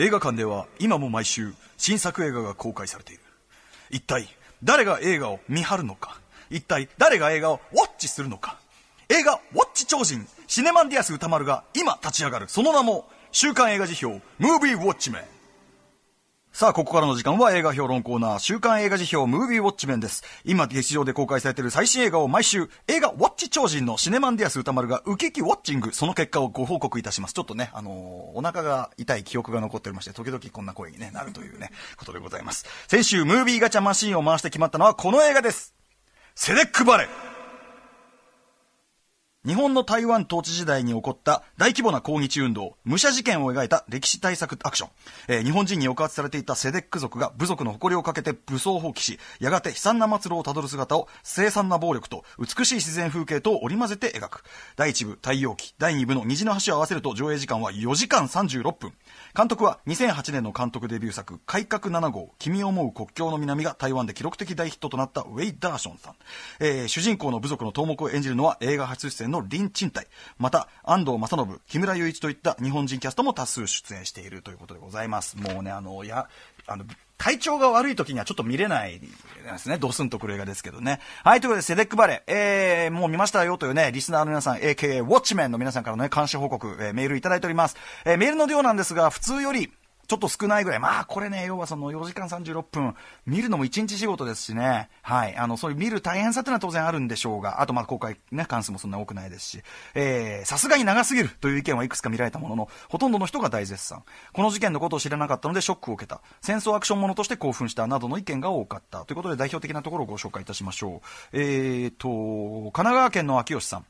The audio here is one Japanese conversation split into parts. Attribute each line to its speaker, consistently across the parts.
Speaker 1: 映画館では今も毎週新作映画が公開されている一体誰が映画を見張るのか一体誰が映画をウォッチするのか映画「ウォッチ超人シネマンディアス歌丸」が今立ち上がるその名も週刊映画辞表「ムービーウォッチメン」さあ、ここからの時間は映画評論コーナー、週刊映画辞表、ムービーウォッチメンです。今、劇場で公開されている最新映画を毎週、映画ウォッチ超人のシネマンディアス歌丸が、ウキキウォッチング、その結果をご報告いたします。ちょっとね、あのー、お腹が痛い記憶が残っておりまして、時々こんな声に、ね、なるというね、ことでございます。先週、ムービーガチャマシンを回して決まったのは、この映画です。セレックバレー日本の台湾統治時代に起こった大規模な抗日運動、武者事件を描いた歴史対策アクション。えー、日本人に抑圧されていたセデック族が部族の誇りをかけて武装放棄し、やがて悲惨な末路をたどる姿を凄惨な暴力と美しい自然風景と織り交ぜて描く。第1部太陽期、第2部の虹の橋を合わせると上映時間は4時間36分。監督は2008年の監督デビュー作、改革7号、君を思う国境の南が台湾で記録的大ヒットとなったウェイ・ダーションさん。えー、主人公の部族の頭目を演じるのは映画初出演演の林賃貸、また、安藤正信、木村雄一といった日本人キャストも多数出演しているということでございます。もうね、あの、や、あの、体調が悪い時にはちょっと見れないですね。ドスンとくる映画ですけどね。はい、ということで、セデックバレー、えー、もう見ましたよというね、リスナーの皆さん、AKA ウォッチメンの皆さんからのね、監視報告、えー、メールいただいております。えー、メールの量なんですが、普通より、ちょっと少ないぐらい。まあ、これね、要はその4時間36分、見るのも1日仕事ですしね。はい。あの、そういう見る大変さっていうのは当然あるんでしょうが、あとまあ公開ね、関数もそんな多くないですし、えー、さすがに長すぎるという意見はいくつか見られたものの、ほとんどの人が大絶賛。この事件のことを知らなかったのでショックを受けた。戦争アクションものとして興奮したなどの意見が多かった。ということで代表的なところをご紹介いたしましょう。えーと、神奈川県の秋吉さん。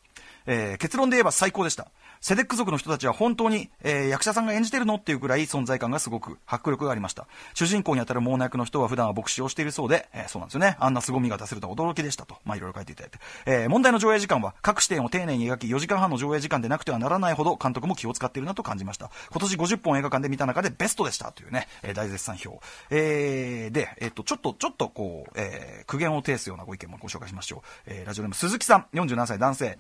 Speaker 1: えー、結論で言えば最高でした。セデック族の人たちは本当に、えー、役者さんが演じてるのっていうくらい存在感がすごく迫力がありました。主人公に当たる盲役の人は普段は牧師をしているそうで、えー、そうなんですよね。あんな凄みが出せるとは驚きでしたと。まあいろいろ書いていただいて。えー、問題の上映時間は各視点を丁寧に描き4時間半の上映時間でなくてはならないほど監督も気を使っているなと感じました。今年50本映画館で見た中でベストでしたというね、えー、大絶賛表。えー、で、えっ、と、ちょっと、ちょっとこう、えー、苦言を呈すようなご意見もご紹介しましょう。えー、ラジオネーム鈴木さん、47歳男性。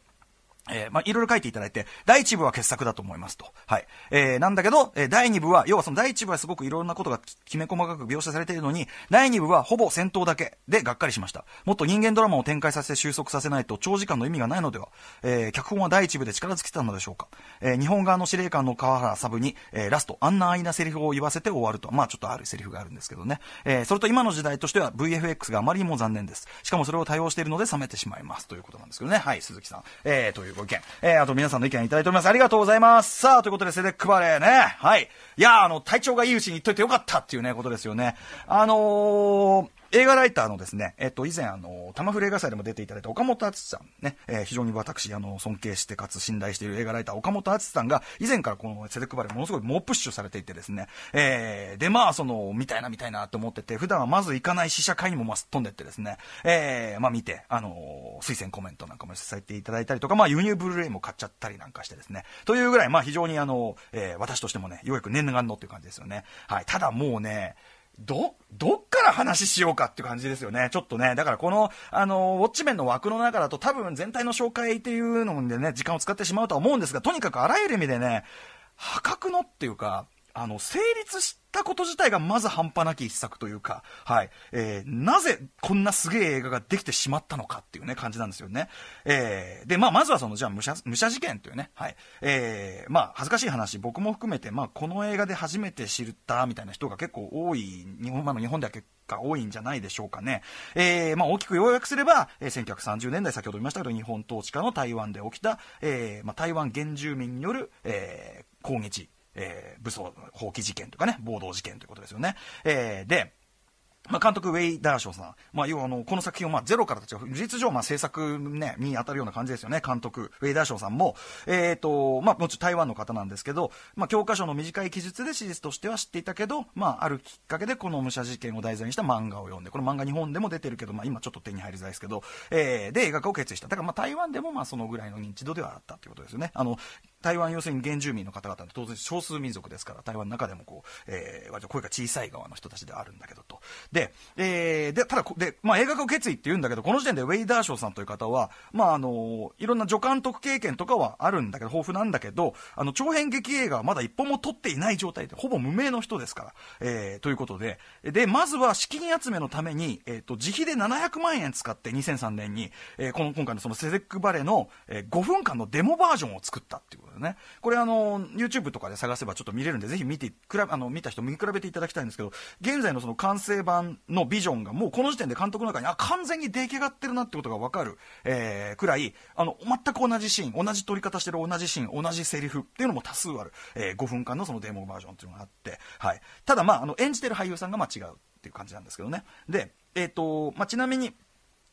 Speaker 1: えー、まあ、いろいろ書いていただいて、第1部は傑作だと思いますと。はい。えー、なんだけど、えー、第2部は、要はその第1部はすごくいろんなことがきめ細かく描写されているのに、第2部はほぼ戦闘だけでがっかりしました。もっと人間ドラマを展開させて収束させないと長時間の意味がないのでは、えー、脚本は第1部で力尽きたのでしょうか。えー、日本側の司令官の川原サブに、えー、ラスト、あんな安易なセリフを言わせて終わると。まあ、ちょっとあるセリフがあるんですけどね。えー、それと今の時代としては VFX があまりにも残念です。しかもそれを対応しているので冷めてしまいます。ということなんですけどね。はい、鈴木さん。えー、というご意見、えー、あと皆さんの意見いただいております。ありがとうございます。さあ、ということで、セデックバレーね。はい。いや、あの、体調がいいうちに言っといてよかったっていうね、ことですよね。あのー、映画ライターのですね、えっと、以前、あの、玉振映画祭でも出ていただいた岡本敦さんね、えー、非常に私、あの、尊敬してかつ信頼している映画ライター岡本敦さんが、以前からこのセレクバレものすごい猛プッシュされていてですね、えー、で、まあ、その、みたいなみたいなと思ってて、普段はまず行かない試写会にもますっ飛んでってですね、えー、まあ見て、あの、推薦コメントなんかもさせていただいたりとか、まあ、輸入ブルーレイも買っちゃったりなんかしてですね、というぐらい、まあ、非常にあの、えー、私としてもね、ようやく念願のっていう感じですよね。はい。ただもうね、ど、どっから話しようかって感じですよね。ちょっとね。だからこの、あの、ウォッチ面の枠の中だと多分全体の紹介っていうのでね、時間を使ってしまうとは思うんですが、とにかくあらゆる意味でね、破格のっていうか、あの、成立したこと自体がまず半端なき一作というか、はい。えー、なぜこんなすげえ映画ができてしまったのかっていうね、感じなんですよね。えー、で、まあ、まずはその、じゃあ、武者、武者事件というね、はい。えー、まあ、恥ずかしい話、僕も含めて、まあ、この映画で初めて知った、みたいな人が結構多い、日本、まあの日本では結構、多いんじゃないでしょうかね。えー、まあ、大きく要約すれば、えー、1930年代、先ほど言いましたけど、日本統治下の台湾で起きた、えー、まあ、台湾原住民による、えー、攻撃えー、武装放棄事件とかね、暴動事件ということですよね。えー、で、まあ、監督、ウェイ・ダーショーさん。まあ、要は、あの、この作品を、まゼロからたち事実上、ま制作ね、に当たるような感じですよね。監督、ウェイ・ダーショーさんも、えっ、ー、と、まあ、もちろん台湾の方なんですけど、まあ、教科書の短い記述で史実としては知っていたけど、まあ、あるきっかけで、この武者事件を題材にした漫画を読んで、この漫画日本でも出てるけど、まあ、今ちょっと手に入りづらいですけど、えー、で、映画化を決意した。だから、ま台湾でも、まそのぐらいの認知度ではあったということですよね。あの、台湾要するに原住民の方々当然少数民族ですから台湾の中でもこう、えー、声が小さい側の人たちであるんだけどとで,、えー、でただで、まあ、映画化を決意って言うんだけどこの時点でウェイ・ダーショーさんという方は、まあ、あのいろんな助監督経験とかはあるんだけど豊富なんだけどあの長編劇映画はまだ一本も撮っていない状態でほぼ無名の人ですから、えー、ということででまずは資金集めのために、えーと、自費で700万円使って2003年に、えー、この今回のそのセゼック・バレーの、えー、5分間のデモバージョンを作ったっていうことどね、これあの、YouTube とかで探せばちょっと見れるんで、ぜひ見て、あの見た人、見比べていただきたいんですけど、現在のその完成版のビジョンが、もうこの時点で監督の中に、あ、完全に出来上がってるなってことが分かる、えー、くらい、あの、全く同じシーン、同じ撮り方してる同じシーン、同じセリフっていうのも多数ある、えー、5分間のそのデモバージョンっていうのがあって、はい。ただまあ、あの、演じてる俳優さんが違うっていう感じなんですけどね。で、えー、と、まあ、ちなみに、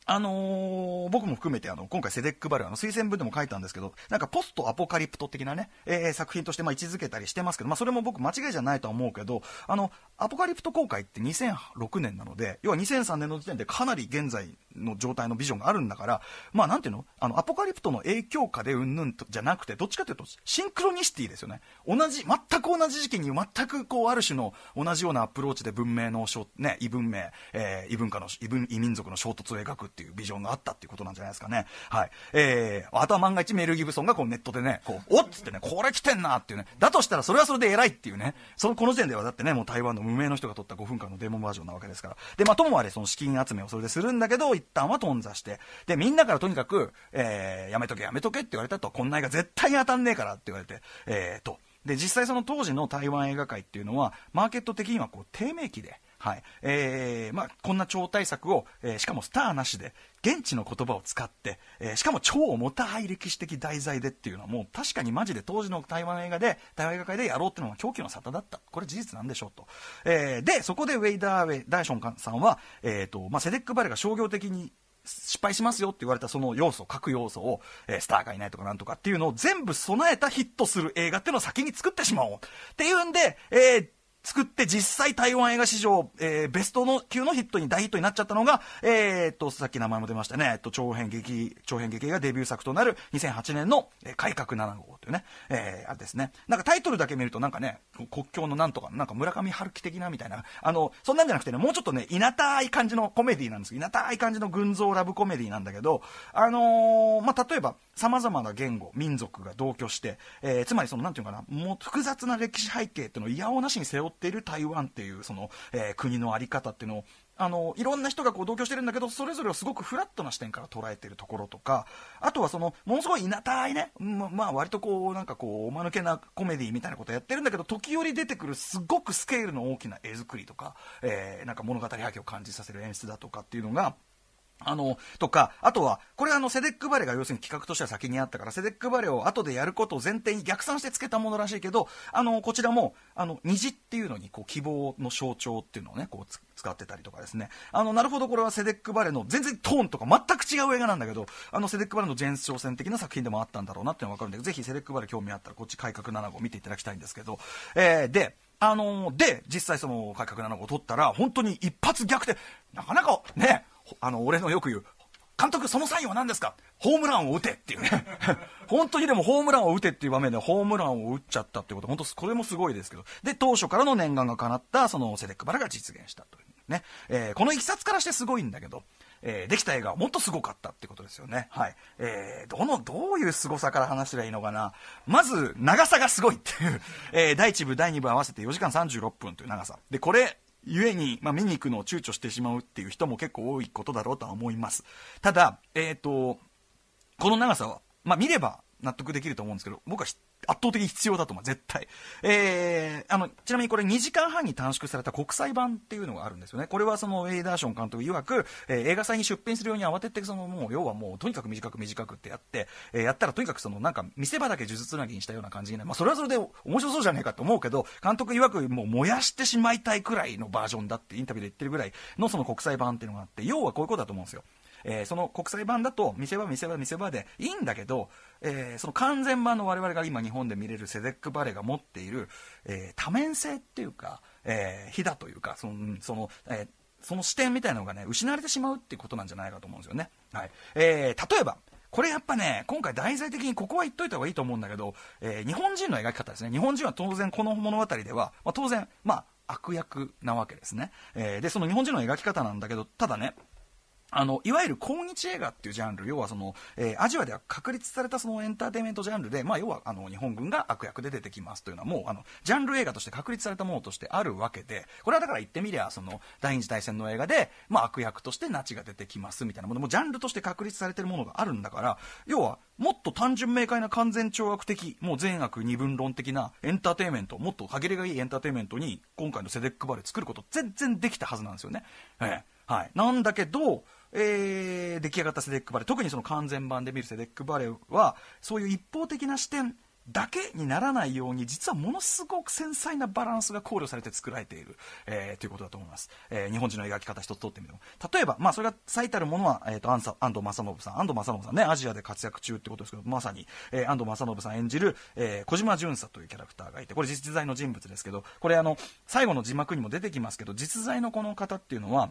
Speaker 1: あのー、僕も含めてあの今回、セデック・バルあの推薦文でも書いたんですけどなんかポストアポカリプト的なね、えー、作品としてまあ位置づけたりしてますけど、まあ、それも僕、間違いじゃないと思うけどあのアポカリプト公開って2006年なので要は2003年の時点でかなり現在の状態のビジョンがあるんだから、まあなんていうのあの、アポカリプトの影響下でうんぬんじゃなくて、どっちかというと、シンクロニシティですよね。同じ、全く同じ時期に全くこう、ある種の同じようなアプローチで文明の、ね、異文明、えー、異文化の、異文、異民族の衝突を描くっていうビジョンがあったっていうことなんじゃないですかね。はい。えー、あとは万が一メル・ギブソンがこうネットでね、こう、おっつってね、これ来てんなっていうね。だとしたらそれはそれで偉いっていうね。その、この時点ではだってね、もう台湾の無名の人が撮った5分間のデモバージョンなわけですから。で、まあ、ともあれその資金集めをそれでするんだけど、旦は頓挫して、で、みんなからとにかく、えー、やめとけやめとけって言われたと、こんな映画絶対に当たんねえからって言われて、えー、と。で、実際その当時の台湾映画界っていうのは、マーケット的にはこう、低迷期で、はい。えー、まあ、こんな超大作を、えー、しかもスターなしで、現地の言葉を使って、えー、しかも超重たい歴史的題材でっていうのはもう確かにマジで当時の台湾映画で、台湾映画界でやろうっていうのは狂気の沙汰だった。これ事実なんでしょうと。えー、で、そこでウェイダーウェイ、ダイションさんは、えっ、ー、と、まあ、セデックバレが商業的に失敗しますよって言われたその要素、各要素を、えー、スターがいないとかなんとかっていうのを全部備えたヒットする映画っていうのを先に作ってしまおう。っていうんで、えー、作って実際台湾映画史上、えー、ベストの級のヒットに大ヒットになっちゃったのが、えー、っと、さっき名前も出ましたね、えっと、長編劇、長編劇がデビュー作となる2008年の、えー、改革7号というね、えー、あれですね。なんかタイトルだけ見るとなんかね、国境のなんとか、なんか村上春樹的なみたいな、あの、そんなんじゃなくてね、もうちょっとね、いなたい感じのコメディなんですけど、いなたい感じの群像ラブコメディなんだけど、あのー、まあ、例えば、様々な言語、民族が同居して、えー、つまりその、なんていうかな、もう複雑な歴史背景っていうのをいやおなしに背負ってっている台湾っていうその、えー、国の在り方っていうのをあのいろんな人がこう同居してるんだけどそれぞれをすごくフラットな視点から捉えてるところとかあとはそのものすごいいなたいね、ま、まあ割とこうなんかこうおまぬけなコメディみたいなことやってるんだけど時折出てくるすごくスケールの大きな絵作りとか、えー、なんか物語背景を感じさせる演出だとかっていうのが。あの、とか、あとは、これあの、セデックバレが要するに企画としては先にあったから、セデックバレを後でやることを前提に逆算してつけたものらしいけど、あの、こちらも、あの、虹っていうのに、こう、希望の象徴っていうのをね、こう、使ってたりとかですね。あの、なるほど、これはセデックバレの全然トーンとか全く違う映画なんだけど、あの、セデックバレの前哨戦的な作品でもあったんだろうなっていうのがわかるんで、ぜひセデックバレ興味あったら、こっち改革7号見ていただきたいんですけど、えー、で、あのー、で、実際その改革7号を取ったら、本当に一発逆転、なかなか、ね、あの、俺のよく言う、監督、そのサインは何ですかホームランを打てっていうね。本当にでもホームランを打てっていう場面でホームランを打っちゃったってこと、本当これもすごいですけど。で、当初からの念願が叶った、そのセデックバラが実現したというね。えー、このいきさつからしてすごいんだけど、えー、できた映画はもっとすごかったってことですよね。はい。えー、どの、どういう凄さから話したらいいのかな。まず、長さがすごいっていう。えー、第1部、第2部合わせて4時間36分という長さ。で、これ、故に、まあ、見に行くのを躊躇してしまうっていう人も結構多いことだろうとは思います。ただ、えっ、ー、と、この長さは、まあ、見れば納得できると思うんですけど、僕は圧倒的必要だと思う、絶対。えー、あの、ちなみにこれ2時間半に短縮された国際版っていうのがあるんですよね。これはそのウェイダーション監督曰く、えー、映画祭に出品するように慌てて、そのもう、要はもうとにかく短く短くってやって、えー、やったらとにかくそのなんか見せ場だけ呪術つなぎにしたような感じになる。まあ、それはそれで面白そうじゃねえかと思うけど、監督曰くもう燃やしてしまいたいくらいのバージョンだってインタビューで言ってるぐらいのその国際版っていうのがあって、要はこういうことだと思うんですよ。えー、その国際版だと見せ場見せ場見せ場でいいんだけど、えー、その完全版の我々が今日本で見れるセデックバレが持っている、えー、多面性っていうか、えー、だというかそのその、えその視点みたいなのがね失われてしまうっていうことなんじゃないかと思うんですよね。はいえー、例えばこれやっぱね、今回題材的にここは言っといた方がいいと思うんだけど、えー、日本人の描き方ですね。日本人は当然この物語では、まあ、当然、まあ、悪役なわけですね。えー、で、その日本人の描き方なんだけど、ただね、あの、いわゆる抗日映画っていうジャンル、要はその、えー、アジアでは確立されたそのエンターテインメントジャンルで、まあ、要はあの日本軍が悪役で出てきますというのはもう、あの、ジャンル映画として確立されたものとしてあるわけで、これはだから言ってみりゃ、その、第二次大戦の映画で、まあ、悪役としてナチが出てきますみたいなものも、ジャンルとして確立されてるものがあるんだから、要は、もっと単純明快な完全懲悪的、もう善悪二分論的なエンターテインメント、もっと限りがいいエンターテインメントに、今回のセデックバレ作ること全然できたはずなんですよね。えー、はい。なんだけど、えー、出来上がったセデック・バレー特にその完全版で見るセデック・バレーはそういう一方的な視点だけにならないように実はものすごく繊細なバランスが考慮されて作られている、えー、ということだと思います、えー、日本人の描き方一つとってみても例えば、まあ、それが最たるものは、えーと、安安藤正信さん安藤正信さんねアジアで活躍中ってことですけどまさに、えー、安藤正信さん演じる、えー、小島淳さんというキャラクターがいてこれ実在の人物ですけどこれあの最後の字幕にも出てきますけど実在のこの方っていうのは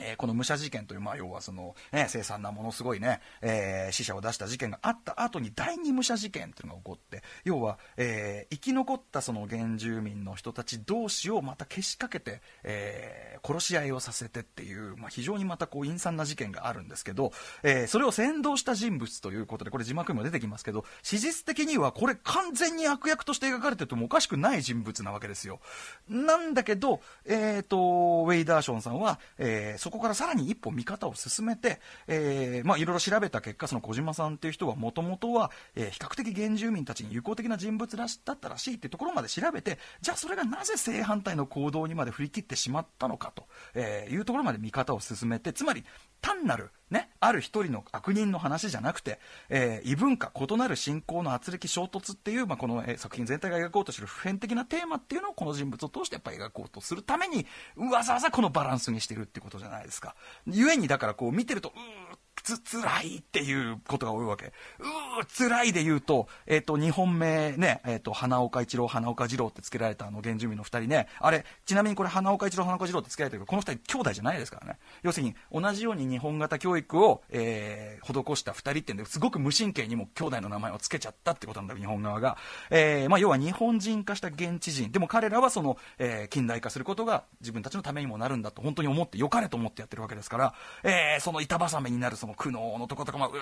Speaker 1: えー、この武者事件という、まあ、要はその、ね、凄惨なものすごいね、えー、死者を出した事件があった後に第二武者事件というのが起こって、要は、えー、生き残ったその原住民の人たち同士をまたけしかけて、え殺し合いをさせてっていう、まあ、非常にまたこう、陰惨な事件があるんですけど、えそれを先導した人物ということで、これ字幕にも出てきますけど、史実的にはこれ完全に悪役として描かれててもおかしくない人物なわけですよ。なんだけど、えっ、と、ウェイダーションさんは、えーそこからさらに一歩見方を進めて、えー、まあいろいろ調べた結果、その小島さんっていう人はもともとは、えー、比較的原住民たちに友好的な人物らしだったらしいっていうところまで調べて、じゃあそれがなぜ正反対の行動にまで振り切ってしまったのかと、えいうところまで見方を進めて、つまり単なるね、ある一人の悪人の話じゃなくて、えー、異文化、異なる信仰の圧力衝突っていう、まあ、この作品全体が描こうとする普遍的なテーマっていうのをこの人物を通してやっぱ描こうとするために、わざわざこのバランスにしてるってことじゃないないですか。故にだからこう見てると、つ、辛いっていうことが多いわけ。うー、辛いで言うと、えっ、ー、と、2本目ね、えっ、ー、と、花岡一郎、花岡二郎って付けられたあの原住民の2人ね、あれ、ちなみにこれ花岡一郎、花岡二郎って付けられてるけど、この2人兄弟じゃないですからね。要するに、同じように日本型教育を、えー、施した2人ってんで、すごく無神経にも兄弟の名前を付けちゃったってことなんだ、日本側が。えー、まあ、要は日本人化した現地人。でも彼らはその、えー、近代化することが自分たちのためにもなるんだと、本当に思って、良かれと思ってやってるわけですから、えー、その板挟めになるその苦悩のとことかも、うーっ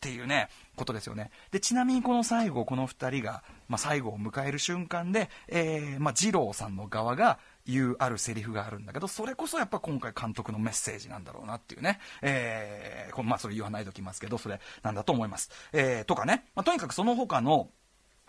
Speaker 1: ていうね、ことですよね。で、ちなみにこの最後、この2人が、まあ、最後を迎える瞬間で、えー、まあ、二郎さんの側が、言うあるセリフがあるんだけど、それこそやっぱ今回監督のメッセージなんだろうなっていうね、えー、このまあそれ言わないときますけど、それなんだと思います。えー、とかね、まあ、とにかくその他の、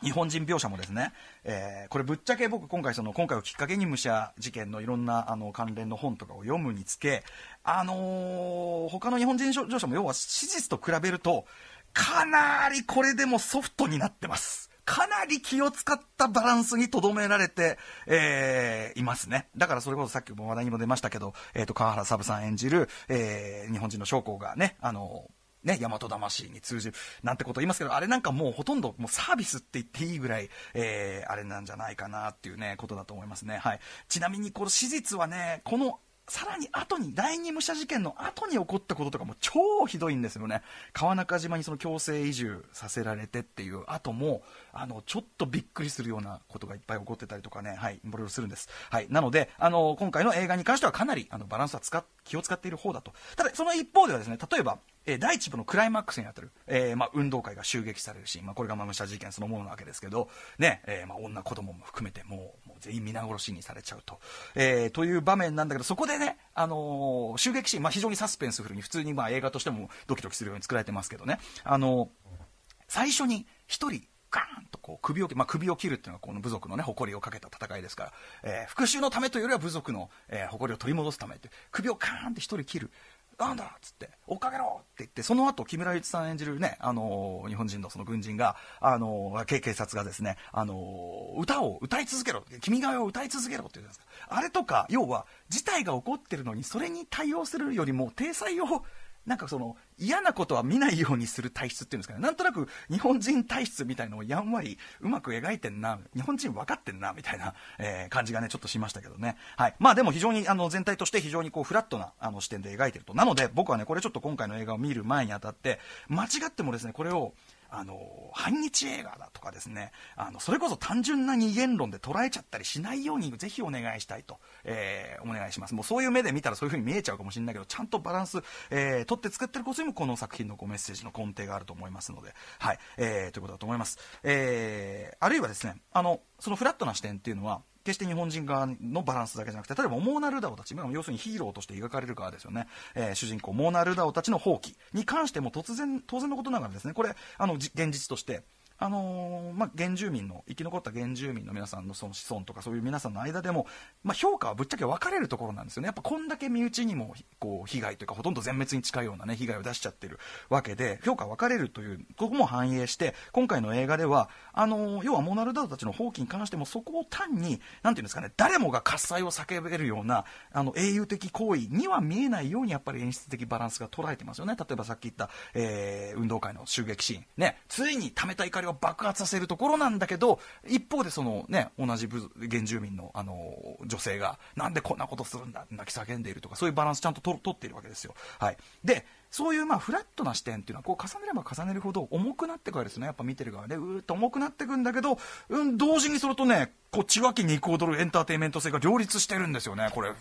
Speaker 1: 日本人描写もですね、えー、これぶっちゃけ僕今回その今回をきっかけに武者事件のいろんなあの関連の本とかを読むにつけ、あのー、他の日本人描写も要は史実と比べるとかなりこれでもソフトになってます。かなり気を使ったバランスにとどめられて、えー、いますね。だからそれこそさっきも話題にも出ましたけど、えっ、ー、と、川原サブさん演じる、えー、日本人の将校がね、あのーね、大和魂に通じるなんてこと言いますけど、あれなんかもうほとんどもうサービスって言っていいぐらい、えー、あれなんじゃないかなっていうね、ことだと思いますね。はい。ちなみにこの史実はね、このさらに後に、第二武者事件の後に起こったこととかも超ひどいんですよね。川中島にその強制移住させられてっていう後も、あの、ちょっとびっくりするようなことがいっぱい起こってたりとかね、はい、いろいろするんです。はい。なので、あの、今回の映画に関してはかなり、あの、バランスは使っ、気を使っている方だと。ただ、その一方ではですね、例えば、えー、第1部のクライマックスにあたる、えーまあ、運動会が襲撃されるシーン、まあ、これがマムシャ事件そのものなわけですけど、ねえーまあ、女子供も含めてもうもう全員皆殺しにされちゃうと,、えー、という場面なんだけどそこでね、あのー、襲撃シーン、まあ、非常にサスペンスフルに普通にまあ映画としてもドキドキするように作られてますけどね、あのー、最初に1人ガーンとこう首を,、まあ、首を切るっていうのはこの部族の、ね、誇りをかけた戦いですから、えー、復讐のためというよりは部族の、えー、誇りを取り戻すためって首をカーンって1人切るなんだっつって、追っかけろって言って、その後、木村一さん演じるね、あのー、日本人のその軍人が、あのー、警察がですね、あのー、歌を歌い続けろ、君が代を歌い続けろって言うんですか。あれとか、要は、事態が起こってるのに、それに対応するよりも、体裁を、なんかその、嫌なことは見ないようにする体質っていうんですかねなんとなく日本人体質みたいのをやんわりうまく描いてんな日本人分かってんなみたいな、えー、感じがねちょっとしましたけどね、はい、まあでも非常にあの全体として非常にこうフラットなあの視点で描いてるとなので僕はねこれちょっと今回の映画を見る前にあたって間違ってもですねこれをあの、反日映画だとかですね、あの、それこそ単純な二元論で捉えちゃったりしないようにぜひお願いしたいと、えー、お願いします。もうそういう目で見たらそういう風に見えちゃうかもしれないけど、ちゃんとバランス、えー、取って作ってるこそにもこの作品のこうメッセージの根底があると思いますので、はい、えー、ということだと思います。えー、あるいはですね、あの、そのフラットな視点っていうのは、決して日本人側のバランスだけじゃなくて例えばモーナ・ルダオたち要するにヒーローとして描かれる側ですよね、えー、主人公モーナ・ルダオたちの放棄に関しても突然当然のことながらですねこれあの現実としてあのー、まあ、原住民の生き残った原住民の皆さんのその子孫とかそういう皆さんの間でも、まあ、評価はぶっちゃけ分かれるところなんですよねやっぱこんだけ身内にもこう被害というかほとんど全滅に近いような、ね、被害を出しちゃってるわけで評価分かれるというここも反映して今回の映画ではあのー、要はモナルダードたちの放棄に関してもそこを単になていうんですかね誰もが喝采を叫べるようなあの英雄的行為には見えないようにやっぱり演出的バランスが捉えてますよね例えばさっき言った、えー、運動会の襲撃シーンねついに溜めた怒りを爆発させるところなんだけど一方でその、ね、同じ原住民のあの女性がなんでこんなことするんだ泣き叫んでいるとかそういうバランスちゃんと取っているわけですよ。はい、でそういうまあフラットな視点っていうのはこう重ねれば重ねるほど重くなってくわけですねやっぱ見てる側でうーっと重くなってくんだけど、うん、同時にそれとねこう血湧肉踊るエンターテインメント性が両立してるんですよねこれ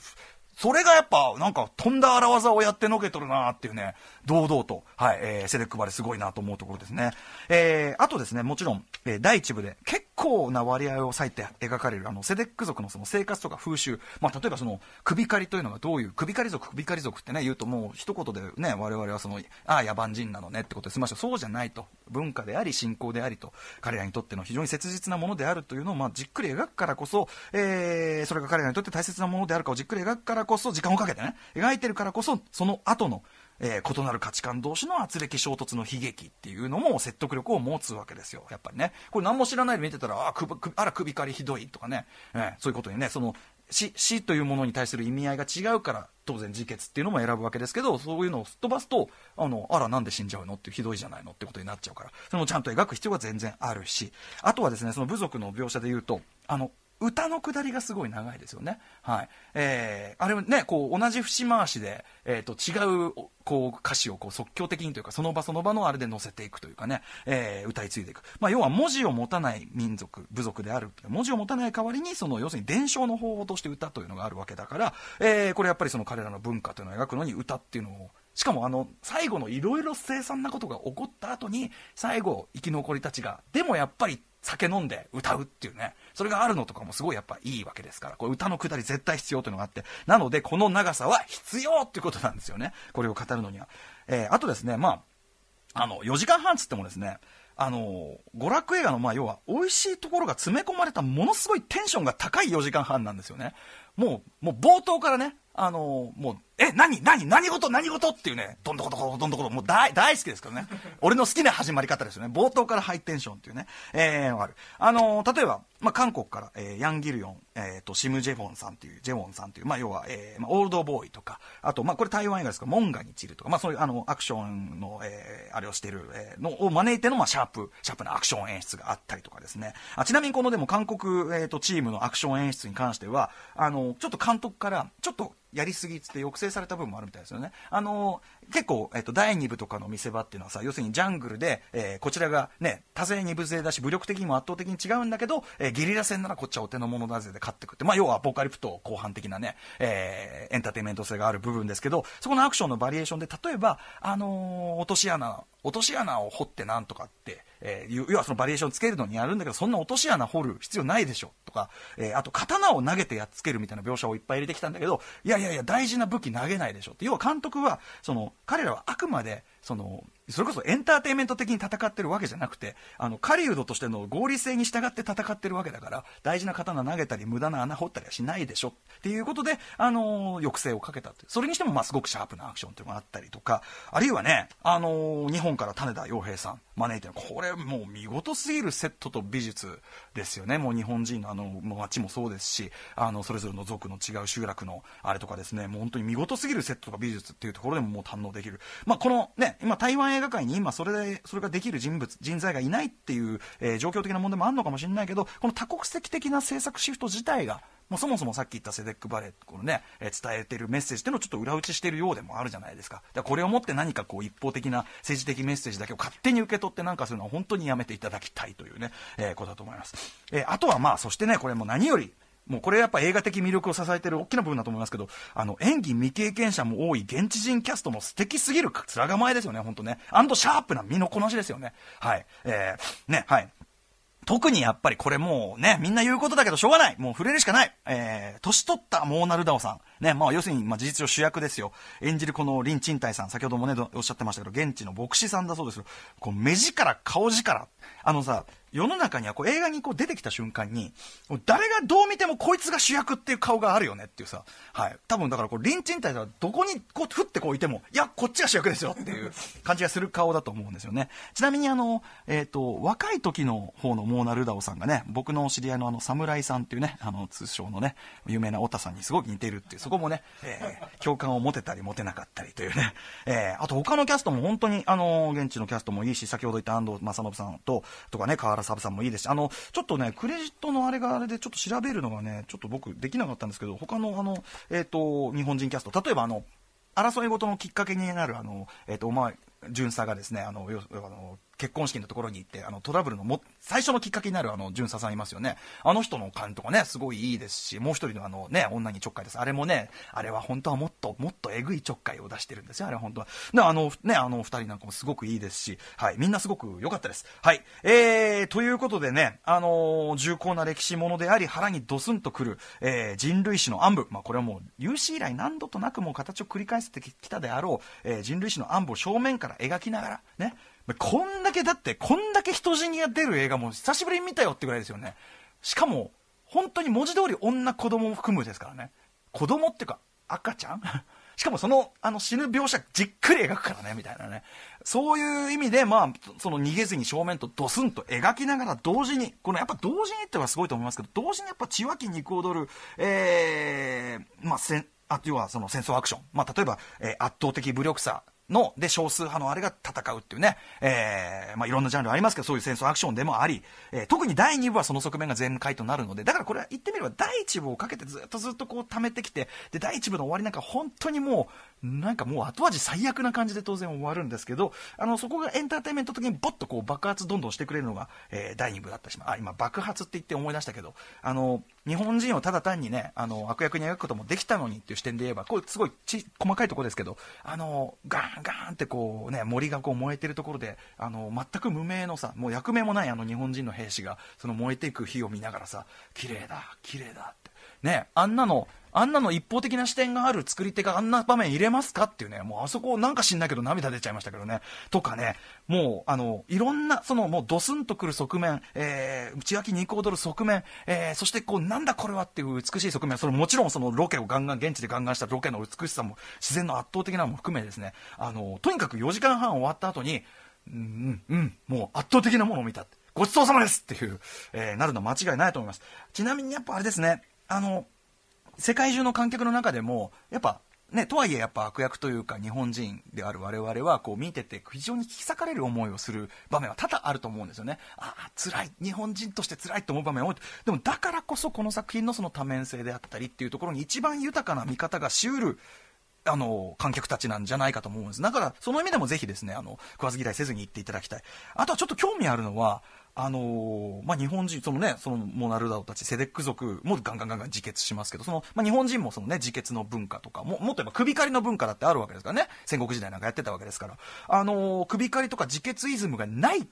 Speaker 1: それがやっぱ、なんか、とんだ荒技をやってのけとるなーっていうね、堂々と、はい、えー、セレックバレすごいなと思うところですね。えー、あとですね、もちろん、えー、第一部で、結構な割合を割いて描かれる、あの、セデック族のその生活とか風習、まあ、例えばその、首狩りというのがどういう、首狩り族、首狩り族ってね、言うともう、一言でね、我々はその、ああ、野蛮人なのねってことで済ました。そうじゃないと。文化であり、信仰でありと、彼らにとっての非常に切実なものであるというのを、まあ、じっくり描くからこそ、えー、それが彼らにとって大切なものであるかをじっくり描くからこそ時間をかけてね描いてるからこそその後のえー、異なる価値観同士の圧力衝突の悲劇っていうのも説得力を持つわけですよ、やっぱりね。これ何も知らないで見てたら、あ、くあら、首狩りひどいとかね、えー、そういうことにね、その死、死というものに対する意味合いが違うから、当然自決っていうのも選ぶわけですけど、そういうのをすっ飛ばすと、あの、あら、なんで死んじゃうのってひどいじゃないのってことになっちゃうから、それもちゃんと描く必要が全然あるし、あとはですね、その部族の描写で言うと、あの、歌の下りがすごい長いですよね。はい。えー、あれはね、こう、同じ節回しで、えっ、ー、と、違う、こう、歌詞をこう即興的にというか、その場その場のあれで載せていくというかね、えー、歌い継いでいく。まあ、要は文字を持たない民族、部族である。文字を持たない代わりに、その、要するに伝承の方法として歌というのがあるわけだから、えー、これやっぱりその彼らの文化というのを描くのに歌っていうのを、しかもあの、最後のいろいろ凄惨なことが起こった後に、最後、生き残りたちが、でもやっぱり酒飲んで歌うっていうね、それがあるのとかもすごいやっぱいいわけですから、これ歌のくだり絶対必要というのがあって、なのでこの長さは必要っていうことなんですよね。これを語るのには。えー、あとですね、まあ、あの、4時間半つってもですね、あの娯楽映画の、まあ、要は、美味しいところが詰め込まれた、ものすごいテンションが高い4時間半なんですよね。もう、もう冒頭からね、あのー、もう、え、何、何、何事、何事っていうね、どんどこどこどんどこど、もう大大好きですからね、俺の好きな始まり方ですよね、冒頭からハイテンションっていうね、えー、ある。あのー、例えば、まあ、韓国から、えー、ヤン・ギルヨン、えーと、シム・ジェフォンさんっていう、ジェフォンさんっていう、まあ、要は、えーまあ、オールドボーイとか、あと、まあ、これ台湾映画ですけど、モンガに散るとか、まあ、そういうあのアクションの、えー、あれをしてる、えー、のを招いての、まあ、シャープ、シャープなアクション演出があったりとかですね。あちなみにこのでも韓国、えーと、とチームのアクション演出に関しては、あのちょっと監督からちょっとやりすぎっつって抑制された部分もあるみたいですよね。あの結構、えっと、第2部とかの見せ場っていうのはさ、要するにジャングルで、えー、こちらがね、多勢に無勢だし、武力的にも圧倒的に違うんだけど、えー、ゲリラ戦ならこっちはお手の物だぜで勝ってくって、まあ、要はアポカリプト後半的なね、えー、エンターテインメント性がある部分ですけど、そこのアクションのバリエーションで、例えば、あの落とし穴、落とし穴を掘ってなんとかって、えー、要はそのバリエーションつけるのにやるんだけど、そんな落とし穴掘る必要ないでしょ、とか、えー、あと刀を投げてやっつけるみたいな描写をいっぱい入れてきたんだけど、いやいやいや、大事な武器投げないでしょって。要は監督は、その、彼らはあくまで、その、それこそエンターテインメント的に戦ってるわけじゃなくて、あの、狩人としての合理性に従って戦ってるわけだから、大事な刀投げたり、無駄な穴掘ったりはしないでしょ。っていうことで、あの抑制をかけたって。それにしても、まあ、すごくシャープなアクションっていうのがあったりとか、あるいはね、あの日本から種田洋平さん招いてこれもう見事すぎるセットと美術ですよね。もう日本人のあの、街もそうですし、あの、それぞれの族の違う集落のあれとかですね、もう本当に見事すぎるセットとか美術っていうところでももう堪能できる。まあ、このね、今、台湾映画界に今それで、それができる人物、人材がいないっていう、えー、状況的な問題もあるのかもしれないけど、この多国籍的な政策シフト自体が、もうそもそもさっき言ったセデック・バレー、このね、えー、伝えてるメッセージっていうのをちょっと裏打ちしてるようでもあるじゃないですか。これをもって何かこう一方的な政治的メッセージだけを勝手に受け取ってなんかするのは本当にやめていただきたいというね、えー、ことだと思います。えー、あとはまあ、そしてね、これも何より、もうこれやっぱ映画的魅力を支えてる大きな部分だと思いますけど、あの、演技未経験者も多い現地人キャストも素敵すぎる面構えですよね、ほんとね。アンドシャープな身のこなしですよね。はい。えー、ね、はい。特にやっぱりこれもうね、みんな言うことだけどしょうがない。もう触れるしかない。えー、年取ったモーナルダオさん。ね、まあ、要するに、まあ、事実上主役ですよ。演じるこの林賃貸さん、先ほどもね、おっしゃってましたけど、現地の牧師さんだそうですよ。こう、目力、顔力、あのさ、世の中にはこう映画にこう出てきた瞬間に、誰がどう見てもこいつが主役っていう顔があるよねっていうさ、はい。多分だからこう、臨沈隊はどこにこう、ふってこういても、いや、こっちが主役ですよっていう感じがする顔だと思うんですよね。ちなみにあの、えっ、ー、と、若い時の方のモーナ・ルダオさんがね、僕の知り合いのあの、侍さんっていうね、あの、通称のね、有名なオタさんにすごく似てるっていう、そこもね、えー、共感を持てたり持てなかったりというね、えー、あと他のキャストも本当に、あのー、現地のキャストもいいし、先ほど言った安藤正信さんと、とかね、河原サブさんもいいですし、あの、ちょっとね、クレジットのあれがあれでちょっと調べるのがね、ちょっと僕できなかったんですけど、他のあの、えっ、ー、と、日本人キャスト、例えばあの、争い事のきっかけになる、あの、えっ、ー、と、お前、巡査がですねあのよあの結婚式のところに行ってあのトラブルのも最初のきっかけになるあの巡査さんいますよねあの人の感とかねすごいいいですしもう一人のあの、ね、女にちょっかいですあれもねあれは本当はもっともっとえぐいちょっかいを出してるんですよあれは本当はであのねあの二人なんかもすごくいいですし、はい、みんなすごく良かったですはいえー、ということでねあのー、重厚な歴史ものであり腹にドスンとくる、えー、人類史の暗部、まあ、これはもう有史以来何度となくもう形を繰り返してきたであろう、えー、人類史の暗部を正面からから描きながら、ね。こんだけ、だって、こんだけ人死にが出る映画も久しぶりに見たよってぐらいですよね。しかも、本当に文字通り女子供を含むですからね。子供っていうか、赤ちゃん しかもそのあの死ぬ描写じっくり描くからねみたいなねそういう意味で、まあ、その逃げずに正面とドスンと描きながら同時にこのやっぱ同時にってのはすごいと思いますけど同時にやっぱ血湧き肉踊る、えーまあ、せあとはその戦争アクション、まあ、例えば、えー、圧倒的武力差の、で、少数派のあれが戦うっていうね、えー、まあ、いろんなジャンルありますけど、そういう戦争アクションでもあり、えー、特に第2部はその側面が全開となるので、だからこれは言ってみれば第1部をかけてずっとずっとこう貯めてきて、で、第1部の終わりなんか本当にもう、なんかもう後味最悪な感じで当然終わるんですけど、あの、そこがエンターテインメント的にボッとこう爆発どんどんしてくれるのが、えー、第2部だったし、あ、今爆発って言って思い出したけど、あの、日本人をただ単にね、あの、悪役に描くこともできたのにっていう視点で言えば、これすごいち細かいところですけど、あの、ガーンガーンってこうね、森がこう燃えてるところで、あの、全く無名のさ、もう役名もないあの日本人の兵士が、その燃えていく火を見ながらさ、綺麗だ、綺麗だって。ね、あんなのあんなの一方的な視点がある作り手があんな場面入れますかっていうね、もうあそこなんか知んないけど涙出ちゃいましたけどね。とかね、もうあの、いろんな、そのもうドスンとくる側面、えー、内脇に躍る側面、えー、そしてこう、なんだこれはっていう美しい側面、それもちろんそのロケをガンガン、現地でガンガンしたロケの美しさも、自然の圧倒的なのも含めですね、あの、とにかく4時間半終わった後に、うん、うん、もう圧倒的なものを見た。ごちそうさまですっていう、えー、なるの間違いないと思います。ちなみにやっぱあれですね、あの、世界中の観客の中でも、やっぱ、ね、とはいえやっぱ悪役というか日本人である我々はこう見てて非常に引き裂かれる思いをする場面は多々あると思うんですよね。ああ、辛い。日本人として辛いと思う場面多い。でもだからこそこの作品のその多面性であったりっていうところに一番豊かな見方がしうるあの、観客たちなんじゃないかと思うんです。だから、その意味でもぜひですね、あの、食わず嫌いせずに行っていただきたい。あとはちょっと興味あるのは、あのー、まあ、日本人、そのね、そのモナルダオたち、セデック族もガンガンガンガン自決しますけど、その、まあ、日本人もそのね、自決の文化とか、ももっと言えば首狩りの文化だってあるわけですからね、戦国時代なんかやってたわけですから、あのー、首狩りとか自決イズムがない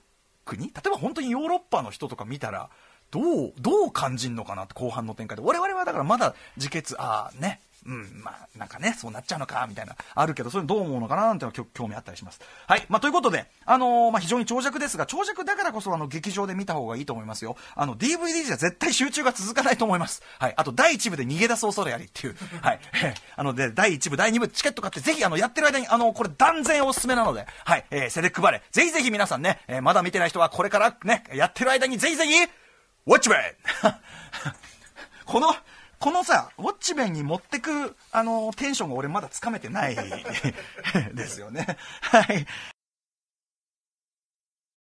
Speaker 1: 国、例えば本当にヨーロッパの人とか見たら、どう、どう感じんのかなって後半の展開で。我々はだからまだ自決、ああね、うん、まあ、なんかね、そうなっちゃうのか、みたいな、あるけど、それどう思うのかな、なんてのは興味あったりします。はい。まあ、ということで、あのー、まあ、非常に長尺ですが、長尺だからこそ、あの、劇場で見た方がいいと思いますよ。あの、DVD じゃ絶対集中が続かないと思います。はい。あと、第1部で逃げ出す恐それやりっていう。はい。あの、で、第1部、第2部、チケット買って、ぜひ、あの、やってる間に、あの、これ断然おすすめなので、はい。えー、セレクバレ、ぜひぜひ皆さんね、えー、まだ見てない人は、これからね、やってる間に、ぜひぜひ、ウォッチメン この、このさ、ウォッチメンに持ってく、あの、テンションが俺まだつかめてないですよね。はい。